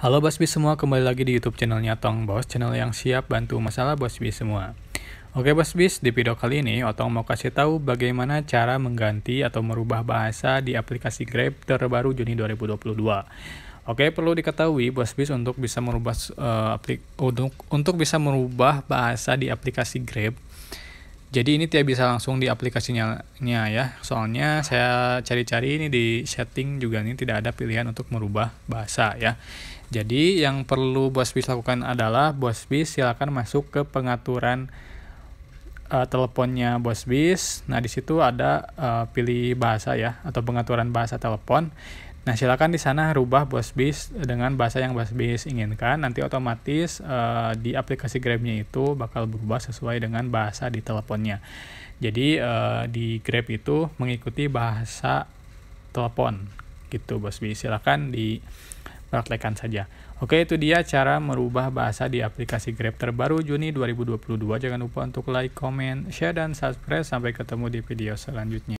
Halo Bosbi semua, kembali lagi di YouTube channelnya Tong Bos, channel yang siap bantu masalah Bosbi semua. Oke Bosbi, di video kali ini Otong mau kasih tahu bagaimana cara mengganti atau merubah bahasa di aplikasi Grab terbaru Juni 2022. Oke, perlu diketahui Bosbi untuk bisa merubah uh, untuk untuk bisa merubah bahasa di aplikasi Grab jadi ini tidak bisa langsung di aplikasinya ya. Soalnya saya cari-cari ini di setting juga ini tidak ada pilihan untuk merubah bahasa ya. Jadi yang perlu Bos Bis lakukan adalah Bos Bis silakan masuk ke pengaturan uh, teleponnya Bis. Nah, di situ ada uh, pilih bahasa ya atau pengaturan bahasa telepon. Nah, silakan di sana rubah bos bis dengan bahasa yang bos bis inginkan. Nanti otomatis uh, di aplikasi grabnya itu bakal berubah sesuai dengan bahasa di teleponnya. Jadi uh, di Grab itu mengikuti bahasa telepon gitu bos bis Silakan di saja. Oke, itu dia cara merubah bahasa di aplikasi Grab terbaru Juni 2022. Jangan lupa untuk like, comment, share, dan subscribe. Sampai ketemu di video selanjutnya.